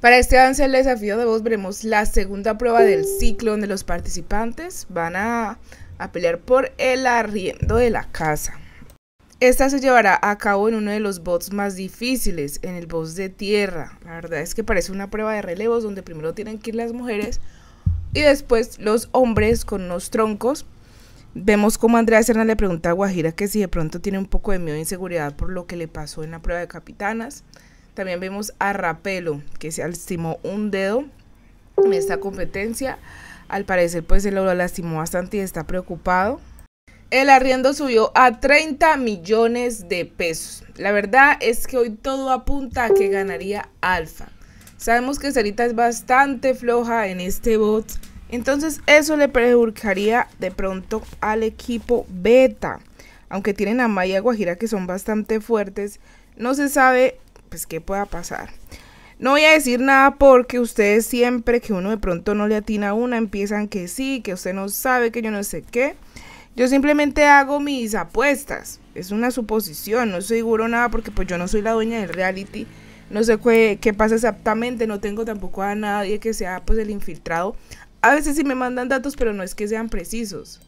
Para este avance del desafío de voz veremos la segunda prueba del uh. ciclo donde los participantes van a, a pelear por el arriendo de la casa. Esta se llevará a cabo en uno de los bots más difíciles, en el bot de tierra. La verdad es que parece una prueba de relevos donde primero tienen que ir las mujeres y después los hombres con unos troncos. Vemos como Andrea Serna le pregunta a Guajira que si de pronto tiene un poco de miedo e inseguridad por lo que le pasó en la prueba de capitanas. También vemos a Rapelo, que se lastimó un dedo en esta competencia. Al parecer, pues se lo lastimó bastante y está preocupado. El arriendo subió a 30 millones de pesos. La verdad es que hoy todo apunta a que ganaría Alfa. Sabemos que Sarita es bastante floja en este bot. Entonces eso le perjudicaría de pronto al equipo beta. Aunque tienen a Maya Guajira que son bastante fuertes, no se sabe pues qué pueda pasar. No voy a decir nada porque ustedes siempre que uno de pronto no le atina una, empiezan que sí, que usted no sabe, que yo no sé qué. Yo simplemente hago mis apuestas. Es una suposición, no soy seguro nada porque pues yo no soy la dueña del reality. No sé qué, qué pasa exactamente, no tengo tampoco a nadie que sea pues el infiltrado. A veces sí me mandan datos, pero no es que sean precisos.